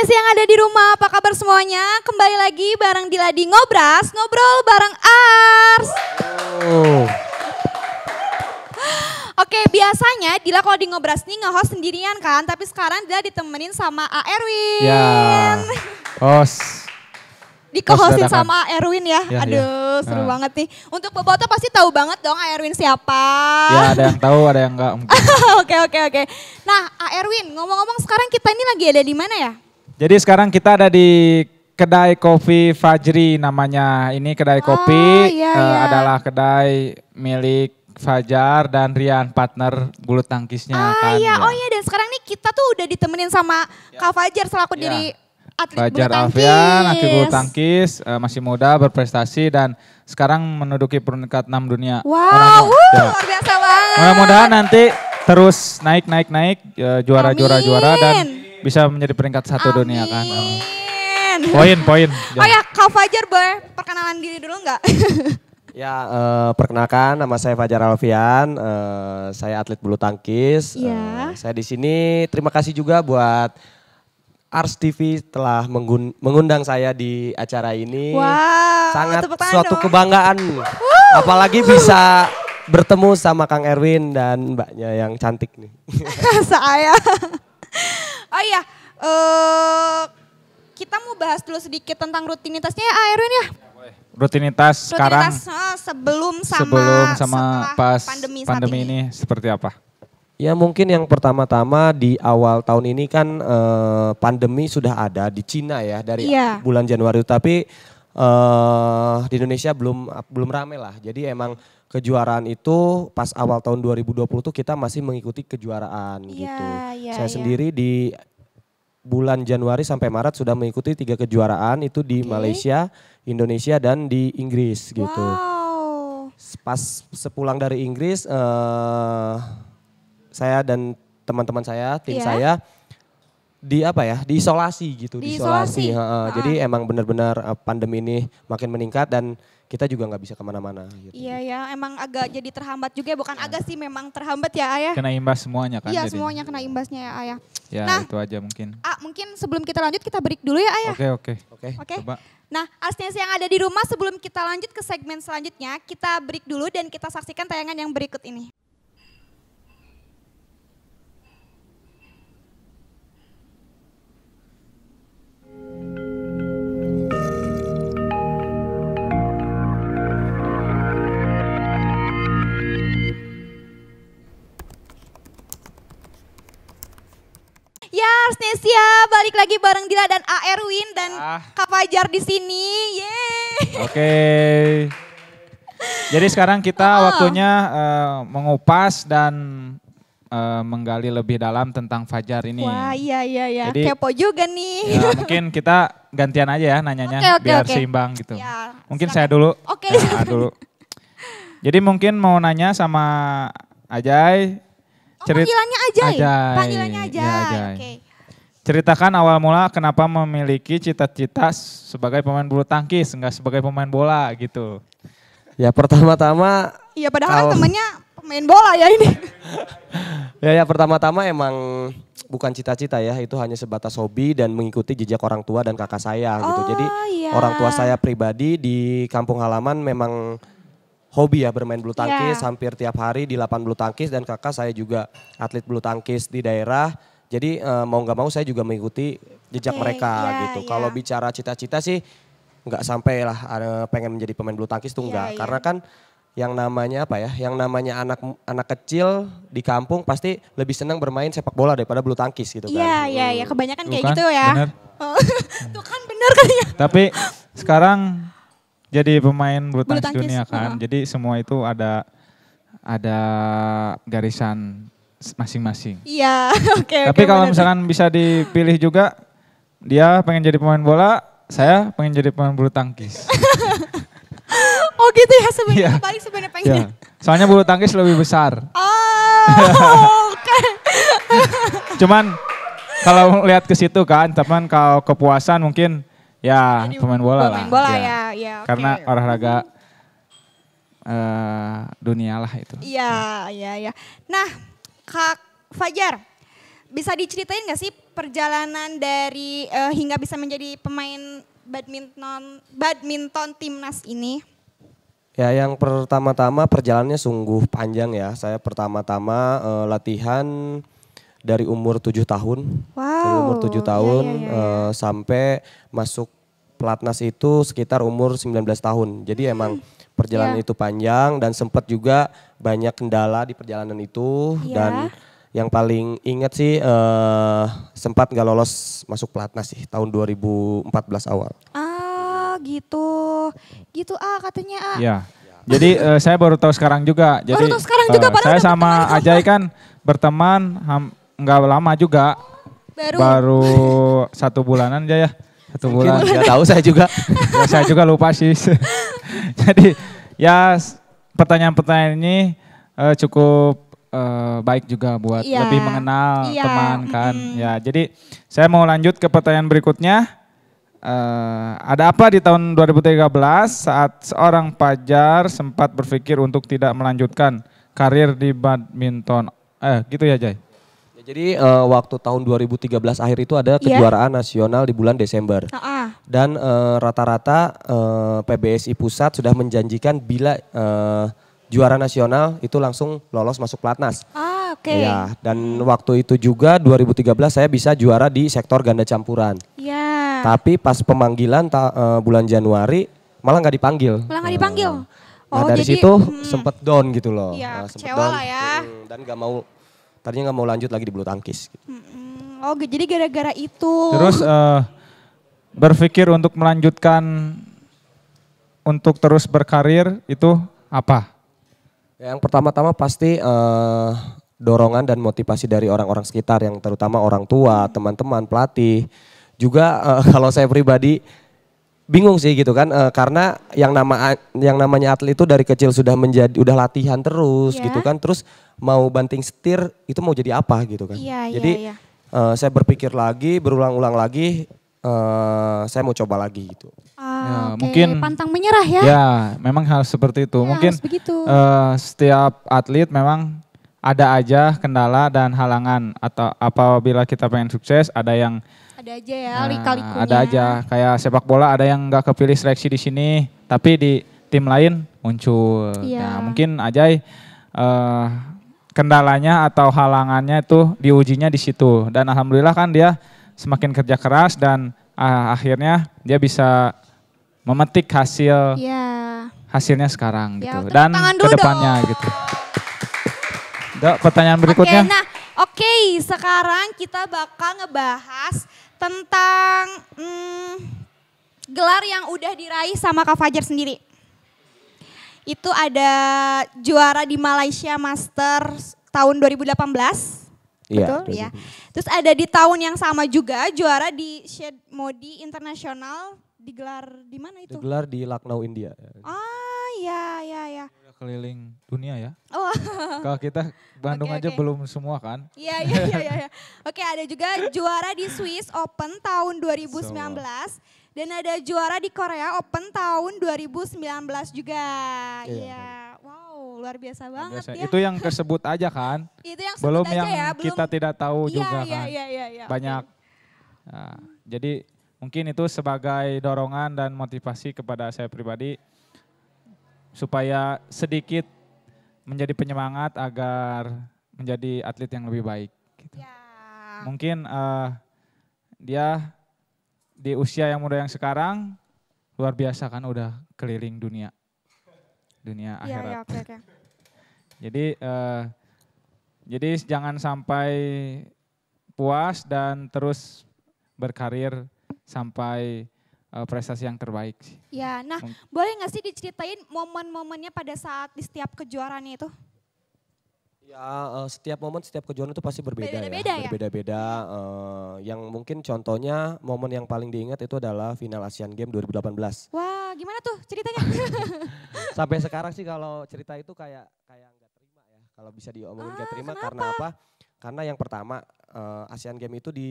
Nesi yang ada di rumah, apa kabar semuanya? Kembali lagi bareng Diladi Ngobras, ngobrol bareng Ars. Oh. Oke, biasanya Dila kalau di ngobras nih nge-host sendirian kan, tapi sekarang Dila ditemenin sama A. Erwin. Ya, host. Di hostin sama A. Erwin ya, ya, ya. aduh ya. seru ya. banget nih. Untuk Boboto pasti tahu banget dong A. Erwin siapa. Ya ada yang tahu, ada yang enggak. Oke, oke, oke. Nah A. Erwin, ngomong-ngomong sekarang kita ini lagi ada di mana ya? Jadi sekarang kita ada di kedai kopi Fajri namanya. Ini kedai ah, kopi oh, iya, uh, adalah kedai milik Fajar dan Rian partner bulu tangkisnya ah, kan. Iya. Ya. Oh iya dan sekarang nih kita tuh udah ditemenin sama ya. Kak Fajar selaku ya. diri atlet Fajar bulu tangkis. Alfian, atlet bulu tangkis, uh, masih muda, berprestasi dan sekarang menuduki peringkat 6 dunia. Wow, uh, luar biasa banget. Mudah-mudahan nanti terus naik naik naik uh, juara juara juara dan bisa menjadi peringkat satu Amin. dunia kan. Poin, poin. Oh ya, Kak Fajar boleh perkenalan diri dulu enggak? ya, uh, perkenalkan nama saya Fajar Alfian, uh, saya atlet bulu tangkis. Eh, ya. Uh, saya di sini terima kasih juga buat Ars TV telah mengundang saya di acara ini. Wow, Sangat suatu dong. kebanggaan. Wuh, Apalagi bisa bertemu sama Kang Erwin dan mbaknya yang cantik nih. saya. Oh iya, uh, kita mau bahas dulu sedikit tentang rutinitasnya ya ah, Erwin ya. Rutinitas, rutinitas sekarang eh, sebelum sama sebelum sama pas pandemi, pandemi ini. ini seperti apa? Ya mungkin yang pertama-tama di awal tahun ini kan eh, pandemi sudah ada di Cina ya dari yeah. bulan Januari tapi eh, di Indonesia belum belum rame lah. Jadi emang kejuaraan itu pas awal tahun 2020 tuh kita masih mengikuti kejuaraan yeah, gitu. Yeah, Saya yeah. sendiri di bulan Januari sampai Maret sudah mengikuti tiga kejuaraan itu di okay. Malaysia, Indonesia dan di Inggris gitu. wow. Pas sepulang dari Inggris uh, saya dan teman-teman saya, tim yeah. saya di apa ya diisolasi gitu diisolasi, isolasi. Uh, uh. jadi ah. emang benar-benar eh, pandemi ini makin meningkat dan kita juga nggak bisa kemana-mana. Gitu. Iya ya, emang agak hmm. jadi terhambat juga, ya. bukan ya. agak sih memang terhambat ya ayah. Kena imbas semuanya kan? Iya semuanya kena imbasnya ya ayah. Ya nah, itu aja mungkin. Ah mungkin sebelum kita lanjut kita break dulu ya ayah. Oke oke oke. Oke. Nah asnesi yang ada di rumah sebelum kita lanjut ke segmen selanjutnya kita break dulu dan kita saksikan tayangan yang berikut ini. balik lagi bareng Dila dan A Erwin dan ah. Kak Fajar di sini. Oke. Okay. Jadi sekarang kita oh. waktunya uh, mengupas dan uh, menggali lebih dalam tentang Fajar ini. Wah iya iya iya, Jadi, kepo juga nih. Ya, mungkin kita gantian aja ya nanyanya okay, okay, biar okay. seimbang gitu. Ya, mungkin saya dulu. Oke. Okay. Nah, dulu. Jadi mungkin mau nanya sama Ajay. Oh, panggilannya Ajay. Ajay. Panggilannya Ajay. Ya, Ajay. Okay. Ceritakan awal mula kenapa memiliki cita-cita sebagai pemain bulu tangkis, enggak sebagai pemain bola gitu. Ya pertama-tama. Iya padahal kan kalau... temennya pemain bola ya ini. ya ya pertama-tama emang bukan cita-cita ya, itu hanya sebatas hobi dan mengikuti jejak orang tua dan kakak saya oh, gitu. Jadi ya. orang tua saya pribadi di kampung halaman memang hobi ya bermain bulu tangkis yeah. hampir tiap hari di lapangan bulu tangkis dan kakak saya juga atlet bulu tangkis di daerah jadi uh, mau nggak mau saya juga mengikuti jejak okay, mereka yeah, gitu. Yeah. Kalau bicara cita-cita sih nggak sampai lah pengen menjadi pemain bulu tangkis tuh enggak. Iya, yeah, Karena kan yang namanya apa ya, yang namanya anak anak kecil di kampung pasti lebih senang bermain sepak bola daripada bulu tangkis gitu iya, kan. Iya, iya, iya, kebanyakan Tuh kayak kan, gitu ya. Bener. Oh, tuh kan bener kan ya. Tapi sekarang jadi pemain bulu tangkis, bulu tangkis dunia kan. Uh. Jadi semua itu ada ada garisan masing-masing. Iya, oke. Okay, Tapi okay, kalau misalkan bisa dipilih juga, dia pengen jadi pemain bola, saya pengen jadi pemain bulu tangkis. oh gitu ya sebenarnya yeah. sebenarnya pengen. Yeah. Soalnya bulu tangkis lebih besar. Oh, oke. Okay. Cuman kalau lihat ke situ kan, teman kalau kepuasan mungkin ya jadi, pemain bola pemain lah. Pemain bola iya. ya, ya, ya okay. Karena olahraga uh, dunia lah itu. Iya, iya, iya. Nah, Kak Fajar, bisa diceritain nggak sih perjalanan dari uh, hingga bisa menjadi pemain badminton badminton timnas ini? Ya, yang pertama-tama perjalanannya sungguh panjang ya. Saya pertama-tama uh, latihan dari umur tujuh tahun. Wow. Dari umur 7 iya, iya, tahun ya, ya, ya. Uh, sampai masuk pelatnas itu sekitar umur 19 tahun. Jadi hmm. emang perjalanan ya. itu panjang dan sempat juga banyak kendala di perjalanan itu yeah. dan yang paling ingat sih uh, sempat nggak lolos masuk pelatnas sih tahun 2014 awal. Ah gitu, gitu ah katanya ah. Ya. Jadi uh, saya baru tahu sekarang juga. Oh, Jadi, baru tahu sekarang juga. Uh, saya sama Ajay kan berteman nggak lama juga. Baru. Baru satu bulanan aja ya. Satu bulan. Gak tahu saya juga. ya, saya juga lupa sih. Jadi ya pertanyaan-pertanyaan ini uh, cukup uh, baik juga buat yeah. lebih mengenal yeah. teman kan. Mm. Ya, jadi saya mau lanjut ke pertanyaan berikutnya. Uh, ada apa di tahun 2013 saat seorang Pajar sempat berpikir untuk tidak melanjutkan karir di badminton? Eh, gitu ya, Jai. Jadi uh, waktu tahun 2013 akhir itu ada iya. kejuaraan yeah. nasional di bulan Desember. Uh -uh. Dan eh, rata-rata uh, uh, eh, PBSI pusat sudah menjanjikan bila uh, juara nasional itu langsung lolos masuk pelatnas. Uh. oke. Okay. Ya, dan waktu itu juga 2013 saya bisa juara di sektor ganda campuran. Iya. Yeah. Tapi pas pemanggilan ta, uh, bulan Januari malah nggak dipanggil. Malah nggak dipanggil. Uh, oh, nah dari jadi, situ hmm. sempet down gitu loh. Iya, nah, kecewa down. Lah ya. Mm, dan nggak mau tadinya nggak mau lanjut lagi di bulu tangkis. Gitu. Oh jadi gara-gara itu. Terus uh, berpikir untuk melanjutkan untuk terus berkarir itu apa? Yang pertama-tama pasti uh, dorongan dan motivasi dari orang-orang sekitar yang terutama orang tua, teman-teman, pelatih. Juga uh, kalau saya pribadi bingung sih gitu kan uh, karena yang nama yang namanya atlet itu dari kecil sudah menjadi udah latihan terus yeah. gitu kan terus mau banting setir itu mau jadi apa gitu kan. Iya, iya jadi iya, iya. Uh, saya berpikir lagi, berulang-ulang lagi, uh, saya mau coba lagi gitu. Ah, ya, okay. mungkin pantang menyerah ya. Ya, memang harus seperti itu. Ya, mungkin Uh, setiap atlet memang ada aja kendala dan halangan atau apabila kita pengen sukses ada yang ada aja ya nah, lika Ada aja kayak sepak bola ada yang nggak kepilih seleksi di sini tapi di tim lain muncul. Ya. Nah, mungkin Ajay uh, kendalanya atau halangannya itu diujinya di situ. Dan alhamdulillah kan dia semakin kerja keras dan uh, akhirnya dia bisa memetik hasil yeah. hasilnya sekarang yeah, gitu. Dan kedepannya dong. gitu. Dok, pertanyaan berikutnya. Oke, nah, oke sekarang kita bakal ngebahas tentang hmm, gelar yang udah diraih sama Kak Fajar sendiri itu ada juara di Malaysia Master tahun 2018. Iya, betul ya. Terus ada di tahun yang sama juga juara di Shed Modi Internasional digelar di mana itu? Digelar di Lucknow, India. Ah, ya ya ya. keliling dunia ya. Oh. Kalau kita Bandung okay, aja okay. belum semua kan? Iya iya iya iya. Oke, ada juga juara di Swiss Open tahun 2019. So dan ada juara di Korea Open tahun 2019 juga. Iya. Yeah. Wow, luar biasa banget biasa. ya. Itu yang tersebut aja kan? Itu yang Belum aja yang ya, belum... kita tidak tahu iya, juga iya, kan. Iya, iya, iya. Banyak. Okay. Nah, jadi mungkin itu sebagai dorongan dan motivasi kepada saya pribadi supaya sedikit menjadi penyemangat agar menjadi atlet yang lebih baik. Gitu. Ya. Mungkin uh, dia di usia yang muda yang sekarang luar biasa kan udah keliling dunia dunia iya, iya, akhirat. Ya, okay, okay. jadi uh, jadi jangan sampai puas dan terus berkarir sampai uh, prestasi yang terbaik. Ya, nah boleh nggak sih diceritain momen-momennya pada saat di setiap kejuaraan itu? Ya, uh, setiap momen, setiap kejuaraan itu pasti berbeda ya. Beda ya. Berbeda-beda. Ya? Uh, yang mungkin contohnya momen yang paling diingat itu adalah final Asian Games 2018. Wah, gimana tuh ceritanya? Sampai sekarang sih kalau cerita itu kayak kayak nggak terima ya. Kalau bisa diomongin nggak ah, terima kenapa? karena apa? Karena yang pertama uh, Asian Games itu di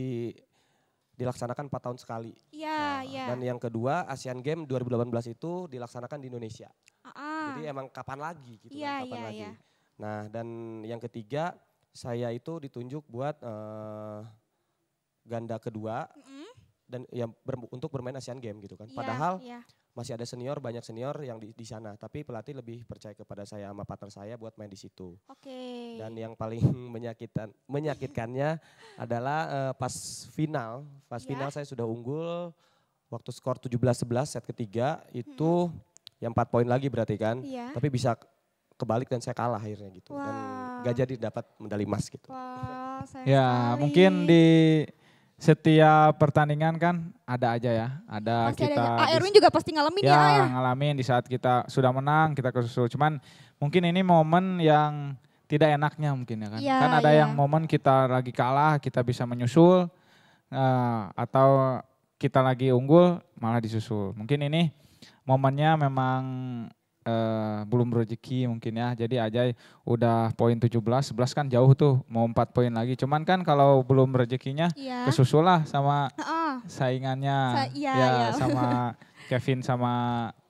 dilaksanakan 4 tahun sekali. Iya, nah, iya. Nah, dan yang kedua Asian Games 2018 itu dilaksanakan di Indonesia. -uh. Jadi emang kapan lagi gitu ya, kan, iya, kapan ya, lagi. Ya. Nah, dan yang ketiga saya itu ditunjuk buat uh, ganda kedua mm -hmm. dan yang ber, untuk bermain Asian Games gitu kan. Yeah, Padahal yeah. masih ada senior banyak senior yang di, di sana, tapi pelatih lebih percaya kepada saya sama partner saya buat main di situ. Oke. Okay. Dan yang paling menyakitkan menyakitkannya adalah uh, pas final, pas yeah. final saya sudah unggul waktu skor 17-11 set ketiga itu mm -hmm. yang empat poin lagi berarti kan. Yeah. Tapi bisa kebalik dan saya kalah akhirnya gitu wow. dan gak jadi dapat medali emas gitu. Wow, ya sekali. mungkin di setiap pertandingan kan ada aja ya, ada Masih kita. Ada, ah, Erwin juga pasti ngalamin ya, ya. Ya ngalamin di saat kita sudah menang kita kesusul. Cuman mungkin ini momen yang tidak enaknya mungkin ya kan. Ya, kan ada ya. yang momen kita lagi kalah kita bisa menyusul uh, atau kita lagi unggul malah disusul. Mungkin ini momennya memang uh, belum rezeki mungkin ya. Jadi aja udah poin 17, 11 kan jauh tuh mau empat poin lagi. Cuman kan kalau belum rezekinya ya. kesusul lah sama oh. saingannya. Sa iya, ya, ya, ya sama Kevin sama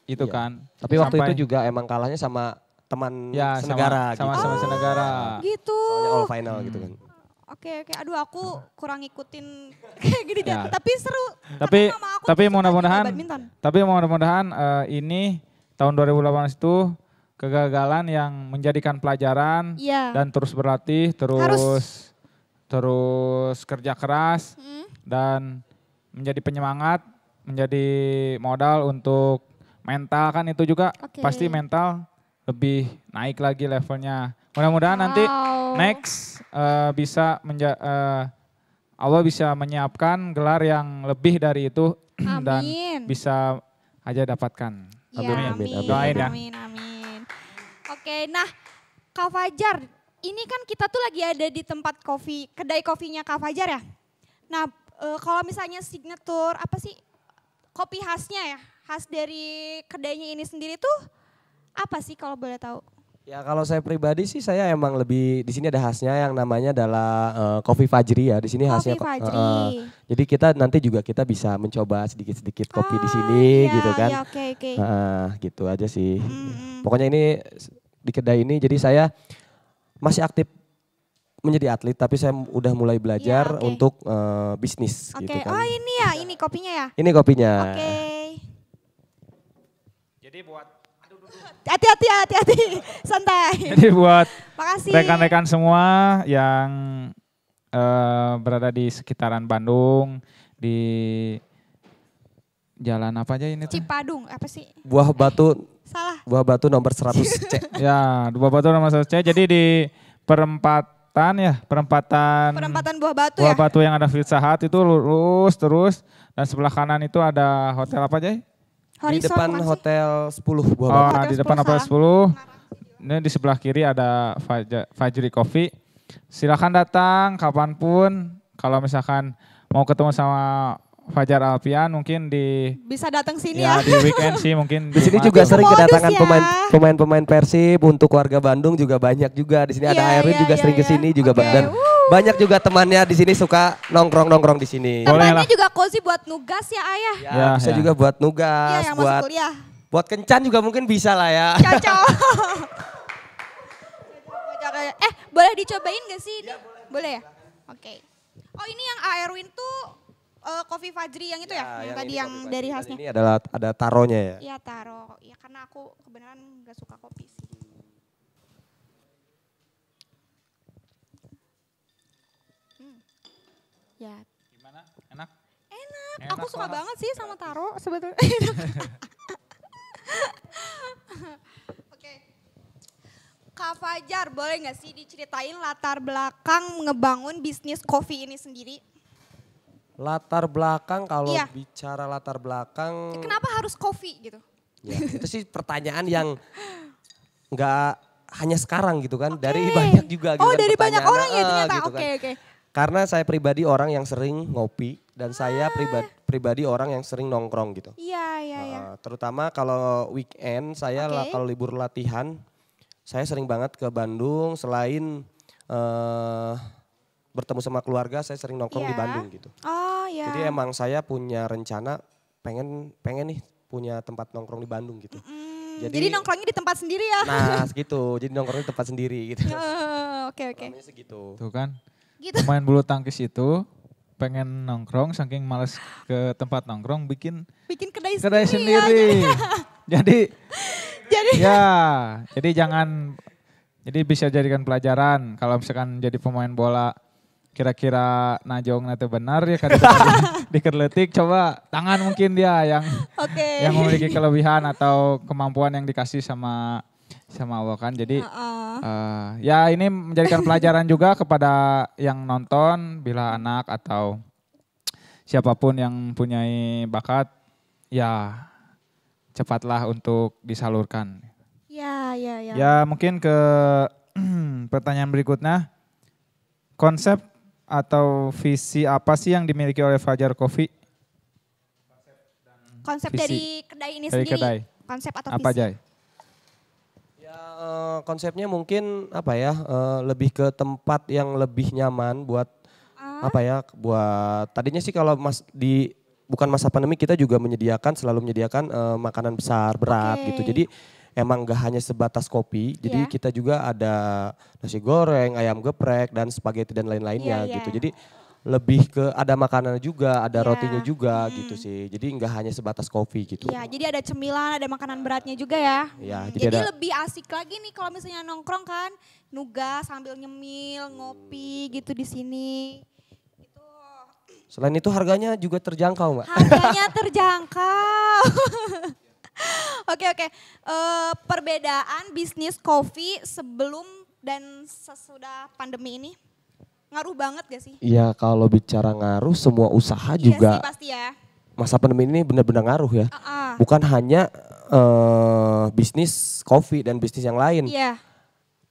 itu ya. kan. Tapi Sampai waktu itu juga emang kalahnya sama teman ya, senegara sama, gitu. Sama, sama oh, senegara. Gitu. Soalnya all final hmm. gitu kan. Oke oke, aduh aku kurang ikutin kayak gini ya. tapi seru. Tapi tapi gitu, mudah-mudahan tapi mudah-mudahan uh, ini tahun 2018 itu kegagalan yang menjadikan pelajaran ya. dan terus berlatih, terus Harus. terus kerja keras hmm. dan menjadi penyemangat, menjadi modal untuk mental kan itu juga okay. pasti mental lebih naik lagi levelnya. Mudah-mudahan wow. nanti next uh, bisa menja uh, Allah bisa menyiapkan gelar yang lebih dari itu Amin. dan bisa aja dapatkan. Amin, ya, amin, amin, amin, amin, ya. amin, amin. Oke, nah Kak Fajar, ini kan kita tuh lagi ada di tempat kopi, kedai kopinya Kak Fajar ya? Nah, e, kalau misalnya signature, apa sih kopi khasnya ya? Khas dari kedainya ini sendiri tuh apa sih kalau boleh tahu? Ya kalau saya pribadi sih saya emang lebih di sini ada khasnya yang namanya adalah uh, Fajri ya. Di sini khasnya Coffee Fajri. Uh, jadi kita nanti juga kita bisa mencoba sedikit-sedikit kopi ah, di sini ah, iya, gitu kan. Iya, okay, okay. Uh, gitu aja sih. Hmm. Pokoknya ini di kedai ini jadi saya masih aktif menjadi atlet tapi saya udah mulai iya, belajar ya, okay. untuk uh, bisnis okay. gitu kan. Oh, ini ya, ini kopinya ya. Ini kopinya. Oke. Okay. Jadi buat Hati-hati, hati-hati, santai. Jadi buat rekan-rekan semua yang uh, berada di sekitaran Bandung, di jalan apa aja ini? Cipadung, apa sih? Buah Batu. Salah. Buah Batu nomor 100C. ya, Buah Batu nomor 100C. Jadi di perempatan ya, perempatan Perempatan Buah Batu Buah ya? Batu yang ada filsafat itu lurus terus dan sebelah kanan itu ada hotel apa aja? Horizon oh, di depan Hotel 10 buah oh, hotel di depan Hotel 10. Ini di sebelah kiri ada Fajri Coffee. Silahkan datang kapanpun. Kalau misalkan mau ketemu sama Fajar Alpian mungkin di bisa datang sini ya, ya. di weekend sih mungkin di sini juga sering kedatangan ya. pemain pemain pemain Persib untuk warga Bandung juga banyak juga di sini yeah, ada Airin iya, yeah, juga yeah, sering yeah. sini juga okay. dan banyak juga temannya di sini suka nongkrong-nongkrong di sini. Temannya juga cozy buat nugas ya ayah. Ya, ya bisa ya. juga buat nugas, ya, yang buat kuliah. Buat kencan juga mungkin bisa lah ya. Cocok. eh, boleh dicobain gak sih ini? Ya, boleh. boleh ya? Oke. Okay. Oh, ini yang Erwin tuh uh, Coffee Fajri yang itu ya? ya? Yang, yang tadi yang dari khasnya. Ini adalah ada taronya ya? Iya, taro. Ya karena aku kebenaran nggak suka kopi sih. Ya. Gimana? Enak? Enak. Enak aku suka banget sih sama taro sebetulnya. Oke. Kak Fajar, boleh nggak sih diceritain latar belakang ngebangun bisnis kopi ini sendiri? Latar belakang kalau iya. bicara latar belakang. Kenapa harus kopi gitu? Ya, itu sih pertanyaan yang nggak hanya sekarang gitu kan okay. dari banyak juga oh, gitu oh kan, dari banyak orang ya ternyata ah, gitu kan. oke oke karena saya pribadi orang yang sering ngopi dan saya ah. pribadi pribadi orang yang sering nongkrong gitu. Iya, iya, iya. Uh, terutama kalau weekend saya okay. kalau libur latihan saya sering banget ke Bandung selain uh, bertemu sama keluarga saya sering nongkrong yeah. di iya. Bandung gitu. Oh, iya. Jadi emang saya punya rencana pengen pengen nih punya tempat nongkrong di Bandung gitu. Mm Jadi, jadi nongkrongnya di tempat sendiri ya. Nah, segitu Jadi nongkrongnya di tempat sendiri gitu. Oh, oke, oke. Okay, okay. Segitu. Tuh kan gitu. Pemain bulu tangkis itu pengen nongkrong saking males ke tempat nongkrong bikin bikin kedai, kedai sendiri. Ya. sendiri. jadi jadi ya, jadi jangan jadi bisa jadikan pelajaran kalau misalkan jadi pemain bola kira-kira najong nanti benar ya kan dikerletik coba tangan mungkin dia yang okay. yang memiliki kelebihan atau kemampuan yang dikasih sama sama Allah kan. Jadi uh-uh. uh, ya ini menjadikan pelajaran juga kepada yang nonton bila anak atau siapapun yang punya bakat ya cepatlah untuk disalurkan. Ya, ya, ya. Ya, mungkin ke pertanyaan berikutnya. Konsep atau visi apa sih yang dimiliki oleh Fajar Kofi Konsep visi. dari kedai ini dari sendiri. Kedai. Konsep atau apa visi? Apa Ya uh, konsepnya mungkin apa ya uh, lebih ke tempat yang lebih nyaman buat uh? apa ya buat tadinya sih kalau mas di bukan masa pandemi kita juga menyediakan selalu menyediakan uh, makanan besar berat okay. gitu jadi emang gak hanya sebatas kopi yeah. jadi iya. kita juga ada nasi goreng ayam geprek dan spaghetti dan lain-lainnya yeah, yeah. gitu jadi lebih ke ada makanan juga, ada yeah. rotinya juga hmm. gitu sih. Jadi nggak hanya sebatas kopi gitu. Iya, yeah, jadi ada cemilan, ada makanan beratnya juga ya. Iya, yeah, jadi, jadi ada... lebih asik lagi nih kalau misalnya nongkrong kan, nugas sambil nyemil, ngopi gitu di sini. Gitu. Selain itu harganya juga terjangkau, Mbak. Harganya terjangkau. Oke, oke. Uh, perbedaan bisnis kopi sebelum dan sesudah pandemi ini? Ngaruh banget gak sih? Iya kalau bicara ngaruh semua usaha iya juga. Iya pasti ya. Masa pandemi ini benar-benar ngaruh ya. Uh -uh. Bukan hanya uh, bisnis kopi dan bisnis yang lain. Iya.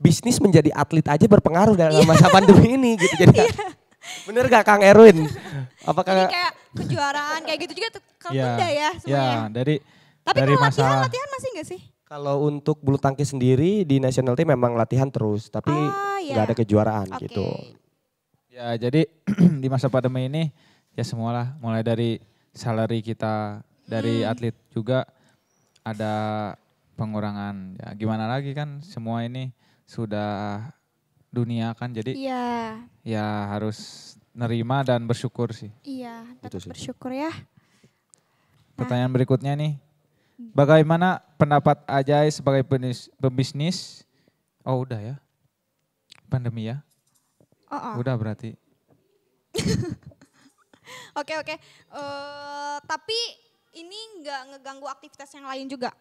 Bisnis menjadi atlet aja berpengaruh dalam iya. masa pandemi ini gitu. Jadi iya. Bener gak Kang Erwin? Apa kayak kejuaraan kayak gitu juga tertunda iya. yeah. ya Iya Yeah, dari Tapi dari kalau masa... latihan, latihan masih gak sih? Kalau untuk bulu tangkis sendiri di national team memang latihan terus, tapi ah, iya. nggak ada kejuaraan okay. gitu. Ya, jadi di masa pandemi ini ya semualah mulai dari salary kita dari hmm. atlet juga ada pengurangan. Ya, gimana lagi kan semua ini sudah dunia kan jadi ya, ya harus nerima dan bersyukur sih. Iya, tetap sih. bersyukur ya. Pertanyaan nah. berikutnya nih. Hmm. Bagaimana pendapat Ajay sebagai pebisnis Oh udah ya. Pandemi ya. Oh, oh. Udah berarti. Oke oke. Uh, tapi ini nggak ngeganggu aktivitas yang lain juga?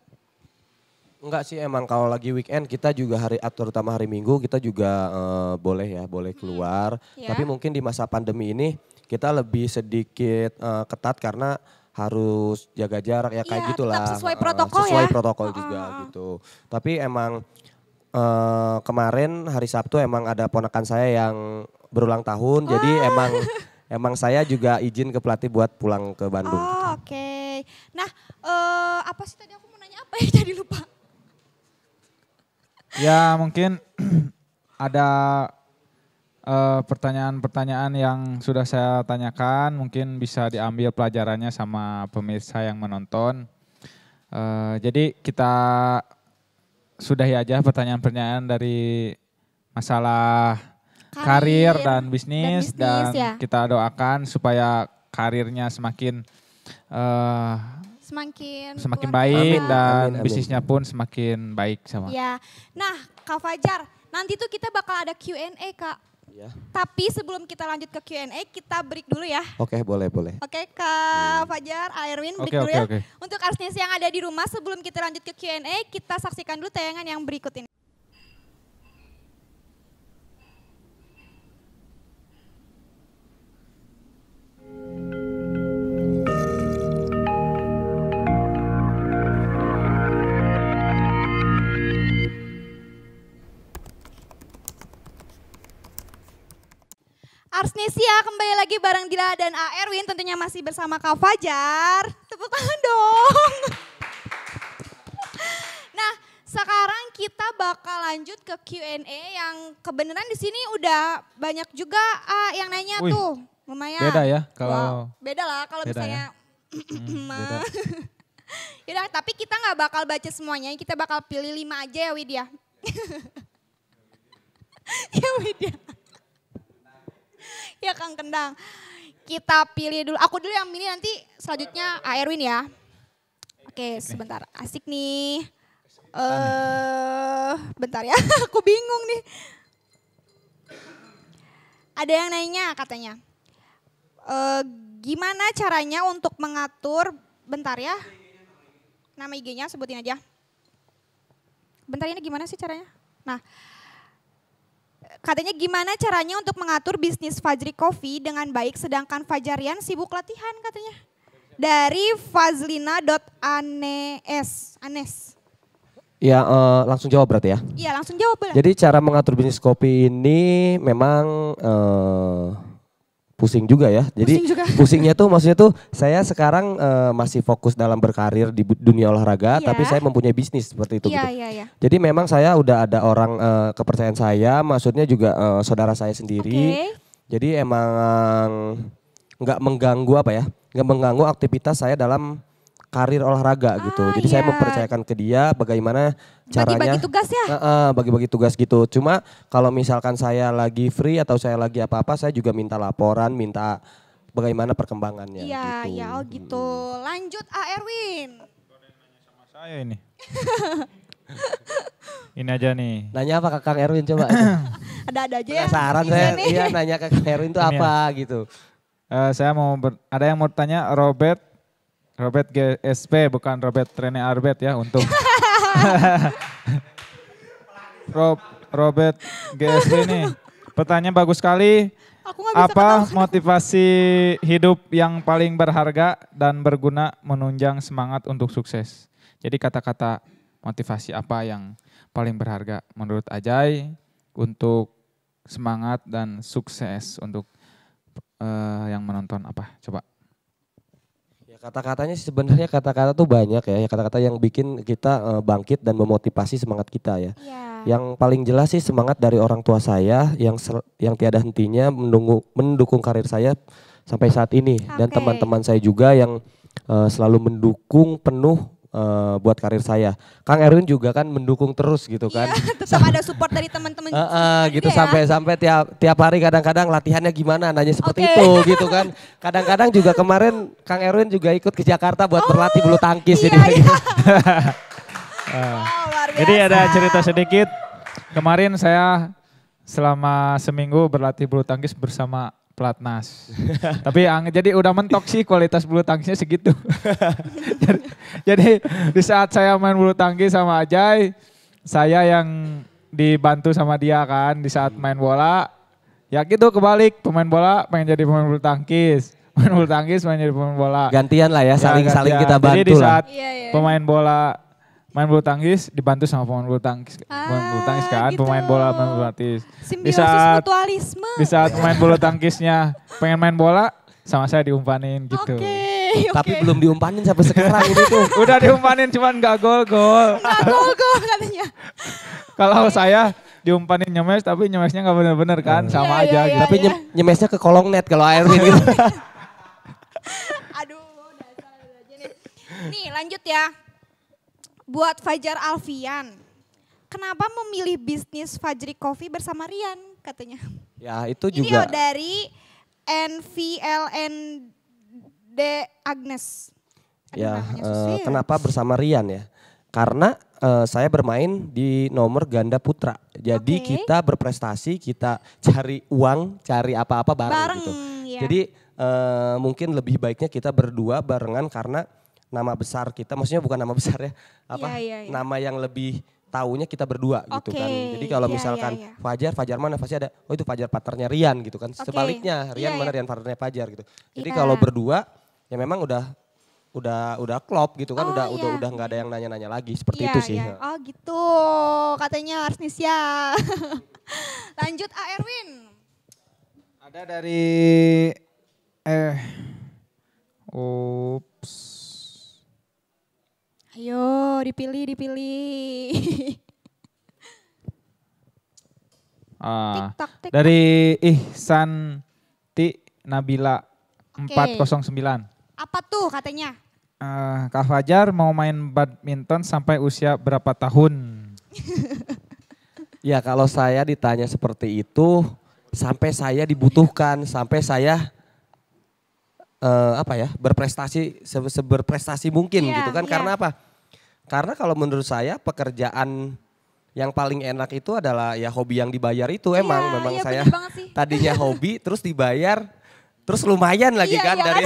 Enggak sih emang kalau lagi weekend kita juga hari ah, terutama hari Minggu kita juga uh, boleh ya boleh hmm. keluar. Hmm. Ya. Yeah. Tapi mungkin di masa pandemi ini kita lebih sedikit uh, ketat karena harus jaga jarak ya kayak ya, gitulah. Sesuai protokol sesuai ya. protokol juga uh, uh. gitu. Tapi emang Eh, kemarin hari Sabtu emang ada ponakan saya yang berulang tahun. Wah. Jadi ah. emang emang saya juga izin ke pelatih buat pulang ke Bandung. Oh, Oke. Okay. Nah, uh, apa sih tadi aku mau nanya apa ya jadi lupa. Ya, mungkin ada eh, pertanyaan-pertanyaan uh, yang sudah saya tanyakan mungkin bisa diambil pelajarannya sama pemirsa yang menonton. Uh, jadi kita sudahi aja pertanyaan-pertanyaan dari masalah karir, karir dan bisnis dan, bisnis, dan ya. kita doakan supaya karirnya semakin uh, semakin semakin baik amin, dan amin, amin. bisnisnya pun semakin baik sama. Ya. Nah, Kak Fajar, nanti tuh kita bakal ada Q&A, Kak. Ya. Tapi sebelum kita lanjut ke Q&A, kita break dulu ya. Oke, okay, boleh, boleh. Oke, okay, Kak hmm. Fajar, Airwin, break okay, dulu okay, ya. Okay. Untuk arsnya yang ada di rumah, sebelum kita lanjut ke Q&A, kita saksikan dulu tayangan yang berikut ini. Arsnesia kembali lagi bareng Dila dan A. Erwin tentunya masih bersama Kak Fajar. Tepuk tangan dong. Nah sekarang kita bakal lanjut ke Q&A yang kebenaran di sini udah banyak juga uh, yang nanya Wih, tuh. Lumayan. Beda ya kalau. Wow, beda lah kalau misalnya. Ya. Hmm, Yaudah tapi kita nggak bakal baca semuanya, kita bakal pilih lima aja ya Widya. ya Widya. ya Kang Kendang. Kita pilih dulu. Aku dulu yang milih nanti selanjutnya A Erwin ya. Oke, sebentar. Asik nih. Ah, eh, uh, bentar ya. Aku bingung nih. Ada yang nanya katanya. Uh, gimana caranya untuk mengatur bentar ya nama IG-nya sebutin aja bentar ini gimana sih caranya nah Katanya gimana caranya untuk mengatur bisnis Fajri Coffee dengan baik sedangkan Fajarian sibuk latihan katanya. Dari fazlina.anes. Anes. Ya uh, langsung jawab berarti ya? Iya langsung jawab. Lah. Jadi cara mengatur bisnis kopi ini memang uh, pusing juga ya. Jadi pusing juga. pusingnya tuh maksudnya tuh saya sekarang uh, masih fokus dalam berkarir di dunia olahraga, yeah. tapi saya mempunyai bisnis seperti itu. Yeah, gitu. yeah, yeah. Jadi memang saya udah ada orang uh, kepercayaan saya, maksudnya juga uh, saudara saya sendiri. Okay. Jadi emang nggak mengganggu apa ya, nggak mengganggu aktivitas saya dalam karir olahraga gitu. ah, gitu. Jadi yeah. saya iya. mempercayakan ke dia bagaimana caranya bagi-bagi tugas ya. Uh, bagi-bagi tugas gitu. Cuma kalau misalkan saya lagi free atau saya lagi apa-apa, saya juga minta laporan, minta bagaimana perkembangannya. Iya, gitu. ya oh gitu. Lanjut A Erwin. sama saya ini. ini aja nih. Nanya apa ke Kang Erwin coba? Ada-ada aja ya. Penasaran saya, iya nanya ke Kang Erwin itu apa ya. gitu. Uh, saya mau ber, ada yang mau tanya Robert Robert GSP bukan Robert Rene Arbet ya untuk Rob, Robert GSP ini Pertanyaan bagus sekali. Apa motivasi hidup yang paling berharga dan berguna menunjang semangat untuk sukses? Jadi kata-kata motivasi apa yang paling berharga menurut Ajay untuk semangat dan sukses untuk uh, yang menonton apa? Coba. Kata-katanya sebenarnya kata-kata tuh banyak ya, ya kata-kata yang bikin kita eh, bangkit dan memotivasi semangat kita ya. Yeah. Yang paling jelas sih semangat dari orang tua saya yang yang tiada hentinya mendukung mendukung karir saya sampai saat ini okay. dan teman-teman saya juga yang uh, selalu mendukung penuh uh, buat karir saya. Kang Erwin juga kan mendukung terus gitu kan. Iya, tetap ada support dari teman-teman. Uh, uh, gitu iya. sampai ya. sampai tiap tiap hari kadang-kadang latihannya gimana nanya seperti okay. itu gitu kan. Kadang-kadang juga kemarin Kang Erwin juga ikut ke Jakarta buat oh, berlatih bulu tangkis iya, jadi. Iya. uh, wow, jadi ada cerita sedikit. Kemarin saya selama seminggu berlatih bulu tangkis bersama platnas. Tapi yang jadi udah mentok sih kualitas bulu tangkisnya segitu. jadi, jadi di saat saya main bulu tangkis sama Ajay, saya yang dibantu sama dia kan di saat main bola. Ya gitu kebalik, pemain bola pengen jadi pemain bulu tangkis. Pemain bulu tangkis pengen jadi pemain bola. Gantian lah ya, saling-saling ya, saling kita bantu jadi di saat lah. Iya, iya. Pemain bola main bulu tangkis dibantu sama pemain bulu tangkis ah, pemain bulu tangkis kan gitu. pemain bola pemain bulu tangkis bisa mutualisme. bisa pemain bulu tangkisnya pengen main bola sama saya diumpanin gitu okay, okay. tapi belum diumpanin sampai sekarang itu tuh udah diumpanin cuman gak gol gol gak gol gol katanya kalau okay. saya diumpanin nyemes tapi nyemesnya gak bener-bener kan hmm. sama yeah, aja yeah, gitu. tapi iya. yeah. nyemesnya ke kolong net kalau air gitu. Aduh, dasar aja nih. Nih lanjut ya buat Fajar Alfian. Kenapa memilih bisnis Fajri Coffee bersama Rian katanya? Ya itu juga. Ini dari NVLND Agnes. Aduh, ya, eh, kenapa bersama Rian ya? Karena uh, saya bermain di nomor ganda putra. Jadi okay. kita berprestasi, kita cari uang, cari apa-apa bareng, bareng gitu. Ya. Jadi uh, mungkin lebih baiknya kita berdua barengan karena nama besar kita, maksudnya bukan nama besar ya, iya, apa yeah, yeah, yeah. nama yang lebih taunya kita berdua okay. gitu kan. Jadi kalau yeah, misalkan yeah, yeah. Fajar, Fajar mana pasti ada, oh itu Fajar partnernya Rian gitu kan. Okay. Sebaliknya iya, Rian yeah, mana iya. Rian partnernya Fajar gitu. Jadi yeah. kalau berdua ya memang udah udah udah klop gitu kan oh, udah iya. udah udah nggak ada yang nanya-nanya lagi seperti iya, itu sih. Iya. Oh gitu katanya ya Lanjut A Erwin. Ada dari eh ups Ayo, dipilih, dipilih. ah, TikTok, TikTok. Dari Ihsan Ti Nabila okay. 409. Apa tuh katanya? Uh, Kak Fajar mau main badminton sampai usia berapa tahun? ya kalau saya ditanya seperti itu, sampai saya dibutuhkan, sampai saya uh, apa ya berprestasi seberprestasi mungkin yeah, gitu kan yeah. karena apa karena kalau menurut saya pekerjaan yang paling enak itu adalah ya hobi yang dibayar itu iya, emang ya, memang ya, saya tadinya hobi terus dibayar terus lumayan lagi ya, kan ya. dari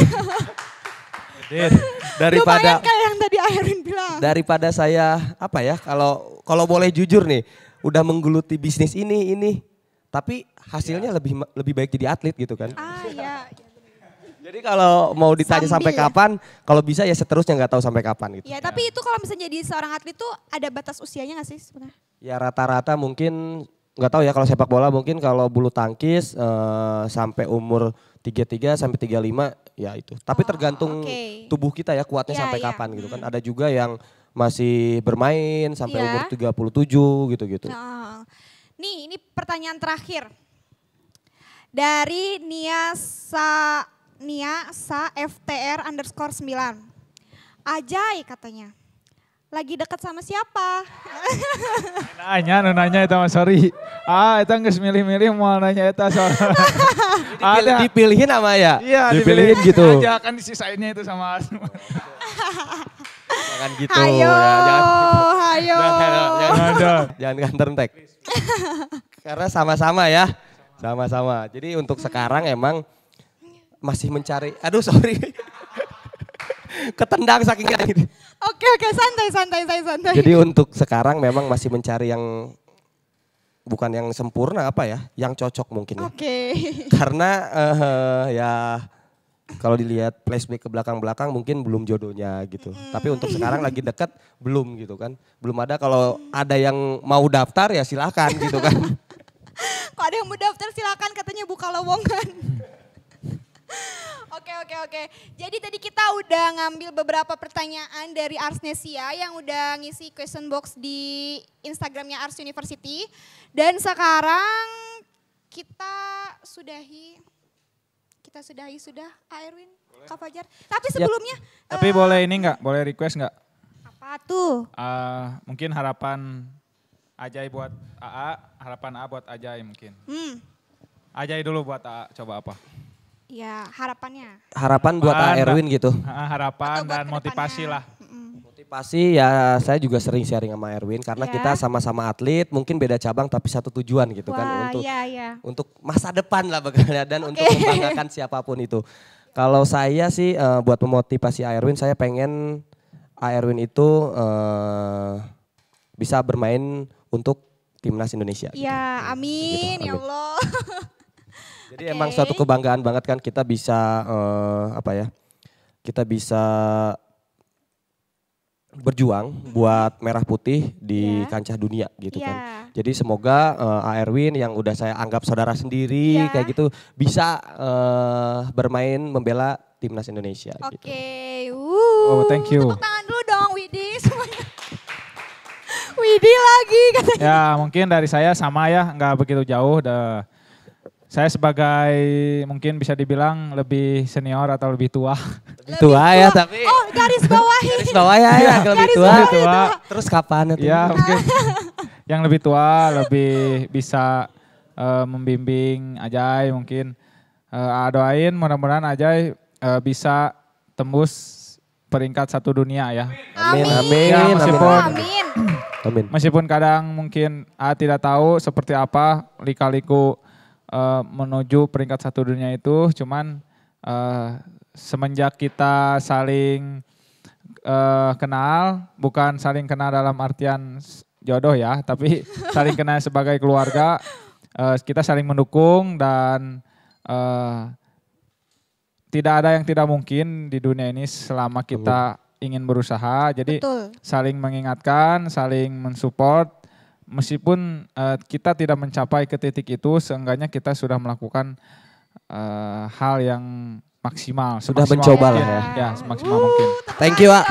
daripada yang tadi Ayrin bilang. Daripada saya apa ya kalau kalau boleh jujur nih, udah menggeluti bisnis ini ini tapi hasilnya ya. lebih lebih baik jadi atlet gitu kan. Ah ya. Jadi kalau mau ditanya Sambil sampai ya? kapan, kalau bisa ya seterusnya nggak tahu sampai kapan gitu. Ya, tapi itu kalau misalnya jadi seorang atlet tuh ada batas usianya nggak sih sebenarnya? Ya rata-rata mungkin nggak tahu ya kalau sepak bola mungkin kalau bulu tangkis uh, sampai umur 33 sampai 35 ya itu. Tapi oh, tergantung okay. tubuh kita ya kuatnya ya, sampai ya. kapan gitu kan. Hmm. Ada juga yang masih bermain sampai ya. umur 37 gitu-gitu. Nah. Nih, ini pertanyaan terakhir. Dari Niasa Nia Sa FTR underscore 9. Ajay katanya. Lagi dekat sama siapa? nanya, nanya itu mas sorry. Ah, itu nggak milih-milih mau nanya itu soal. Ada dipilihin apa ya? Iya, dipilihin, gitu. Aja kan disisainnya itu sama semua. jangan gitu. Ayo, ya, jangan, ayo. Jangan, jangan, jangan, jangan nganter tek. Karena sama-sama ya. Sama-sama. Jadi untuk sekarang emang masih mencari. Aduh sorry. Ketendang saking gitu. Oke oke santai santai santai santai. Jadi untuk sekarang memang masih mencari yang bukan yang sempurna apa ya, yang cocok mungkin. Ya. Oke. Okay. Karena uh, ya kalau dilihat flashback ke belakang-belakang mungkin belum jodohnya gitu. Mm. Tapi untuk sekarang lagi dekat belum gitu kan. Belum ada kalau ada yang mau daftar ya silakan gitu kan. kalau ada yang mau daftar silakan katanya buka lowongan. Oke oke oke. Jadi tadi kita udah ngambil beberapa pertanyaan dari Arsnesia yang udah ngisi question box di Instagramnya Ars University. Dan sekarang kita sudahi kita sudahi sudah Irwin, ah, Kak Fajar. Tapi ya, sebelumnya. Ya, tapi uh, boleh ini nggak? Boleh request nggak? Apa tuh? Uh, mungkin harapan Ajay buat AA, harapan A buat Ajay mungkin. Hmm. Ajay dulu buat AA, coba apa? ya harapannya. Harapan, harapan buat Erwin gitu. Ah, ah, harapan dan motivasi lah. Motivasi ya saya juga sering sharing sama Erwin karena yeah. kita sama-sama atlet, mungkin beda cabang tapi satu tujuan gitu kan Wah, kan untuk yeah, yeah. untuk masa depan lah bagaimana dan okay. untuk membanggakan siapapun itu. Kalau saya sih uh, buat memotivasi Erwin saya pengen Erwin itu uh, bisa bermain untuk timnas Indonesia. Ya, gitu. amin, gitu, amin ya Allah. Jadi okay. emang suatu kebanggaan banget kan kita bisa uh, apa ya? Kita bisa berjuang mm-hmm. buat merah putih di yeah. kancah dunia gitu yeah. kan. Ya. Jadi semoga uh, eh, Erwin yang udah saya anggap saudara sendiri yeah. kayak gitu bisa uh, bermain membela timnas Indonesia. Gitu. Oke, okay. Uh. gitu. oh, thank you. Tepuk tangan dulu dong Widi semuanya. Widi lagi katanya. Ya mungkin dari saya sama ya nggak begitu jauh. Dah saya sebagai mungkin bisa dibilang lebih senior atau lebih tua. Lebih tua, ya, tua ya tapi. Oh garis bawahi. garis bawah ya, ya lebih tua. Lebih tua. Terus kapan itu? Ya mungkin yang lebih tua lebih bisa uh, membimbing Ajay mungkin. Uh, doain mudah-mudahan Ajay uh, bisa tembus peringkat satu dunia ya. Amin. Iya, amin. Ya, meskipun, Amin. Amin. Meskipun kadang mungkin ah, tidak tahu seperti apa lika-liku uh, menuju peringkat satu dunia itu cuman uh, semenjak kita saling uh, kenal bukan saling kenal dalam artian jodoh ya tapi saling kenal sebagai keluarga uh, kita saling mendukung dan uh, tidak ada yang tidak mungkin di dunia ini selama kita ingin berusaha jadi Betul. saling mengingatkan saling mensupport meskipun uh, kita tidak mencapai ke titik itu, seenggaknya kita sudah melakukan uh, hal yang maksimal. Sudah mencoba lah ya. Ya, semaksimal uh, mungkin. Thank you, Pak.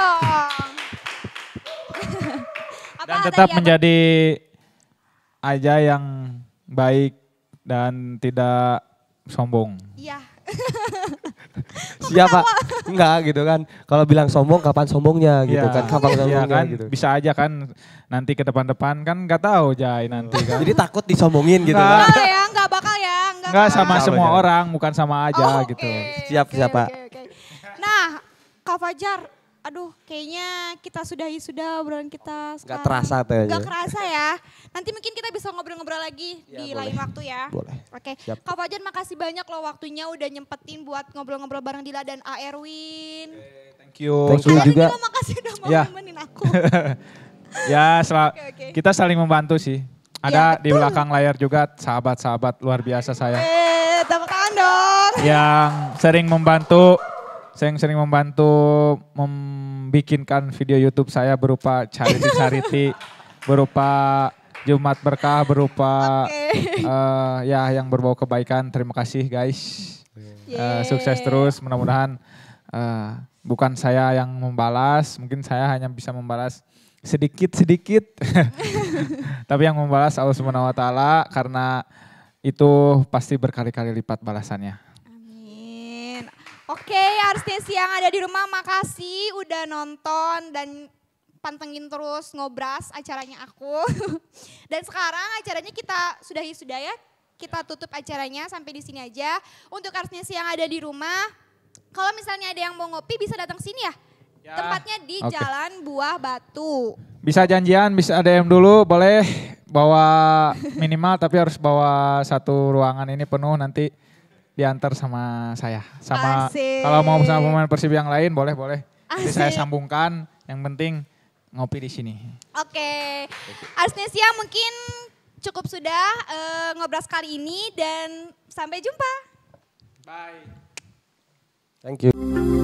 dan tetap menjadi aja yang baik dan tidak sombong. Iya. siapa enggak gitu kan kalau bilang sombong kapan sombongnya gitu ya, kan ah, kapan iya sombongnya kan, gitu kan. bisa aja kan nanti ke depan-depan kan nggak tahu Jai nanti kan jadi takut disombongin gitu nah. kan ya nggak bakal ya enggak sama semua orang bukan sama aja oh, okay. gitu siap okay, siapa okay, okay. nah Kak Fajar aduh kayaknya kita sudahi sudah obrolan kita sekarang. Gak terasa tuh. Gak kerasa ya. Nanti mungkin kita bisa ngobrol-ngobrol lagi ya, di boleh. lain waktu ya. Boleh. Oke. Okay. Kak Fajar makasih banyak loh waktunya udah nyempetin buat ngobrol-ngobrol bareng Dila dan A. Erwin. thank you. Thank you Ayah juga. makasih udah mau ya. nemenin aku. ya okay, okay. kita saling membantu sih. Ya, Ada ya, di belakang layar juga sahabat-sahabat luar biasa saya. Eh, tepuk tangan dong. Yang sering membantu saya yang sering membantu membikinkan video YouTube saya berupa charity-charity, berupa Jumat berkah, berupa okay. uh, eh, ya yang berbau kebaikan. Terima kasih guys. Yeah. Uh, sukses terus, mudah-mudahan uh, bukan saya yang membalas, mungkin saya hanya bisa membalas sedikit-sedikit. Tapi yang membalas Allah Subhanahu wa taala karena itu pasti berkali-kali lipat balasannya. Oke, Arstesi yang ada di rumah makasih udah nonton dan pantengin terus ngobras acaranya aku. dan sekarang acaranya kita sudahi sudah ya. Kita tutup acaranya sampai di sini aja. Untuk Arstesi yang ada di rumah, kalau misalnya ada yang mau ngopi bisa datang sini ya. ya. Tempatnya di okay. Jalan Buah Batu. Bisa janjian, bisa DM dulu, boleh bawa minimal tapi harus bawa satu ruangan ini penuh nanti diantar sama saya. Sama kalau mau sama pemain Persib yang lain boleh boleh. Asik. Jadi saya sambungkan. Yang penting ngopi di sini. Oke. Okay. Arsnesia mungkin cukup sudah uh, ngobras kali ini dan sampai jumpa. Bye. Thank you.